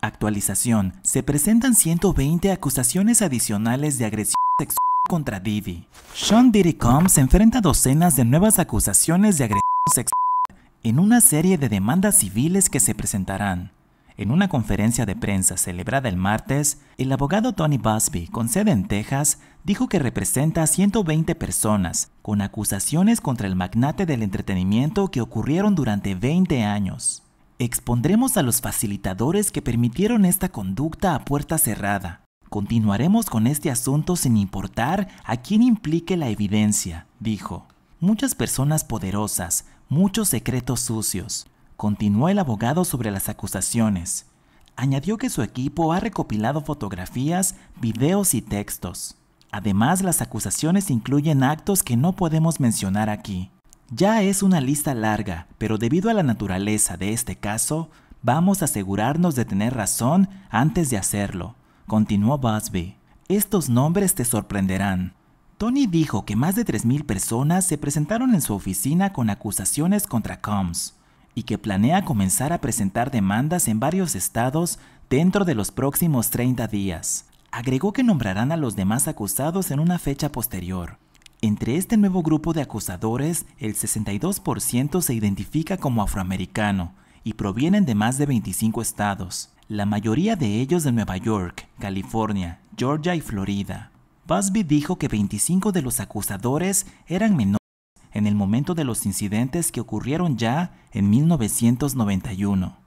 Actualización. Se presentan 120 acusaciones adicionales de agresión sexual contra Divi. Sean Diddy Combs enfrenta docenas de nuevas acusaciones de agresión sexual en una serie de demandas civiles que se presentarán. En una conferencia de prensa celebrada el martes, el abogado Tony Busby, con sede en Texas, dijo que representa a 120 personas con acusaciones contra el magnate del entretenimiento que ocurrieron durante 20 años. Expondremos a los facilitadores que permitieron esta conducta a puerta cerrada. Continuaremos con este asunto sin importar a quién implique la evidencia, dijo. Muchas personas poderosas, muchos secretos sucios. Continuó el abogado sobre las acusaciones. Añadió que su equipo ha recopilado fotografías, videos y textos. Además, las acusaciones incluyen actos que no podemos mencionar aquí. Ya es una lista larga, pero debido a la naturaleza de este caso, vamos a asegurarnos de tener razón antes de hacerlo, continuó Busby. Estos nombres te sorprenderán. Tony dijo que más de 3.000 personas se presentaron en su oficina con acusaciones contra Combs y que planea comenzar a presentar demandas en varios estados dentro de los próximos 30 días. Agregó que nombrarán a los demás acusados en una fecha posterior. Entre este nuevo grupo de acusadores, el 62% se identifica como afroamericano y provienen de más de 25 estados, la mayoría de ellos de Nueva York, California, Georgia y Florida. Busby dijo que 25 de los acusadores eran menores en el momento de los incidentes que ocurrieron ya en 1991.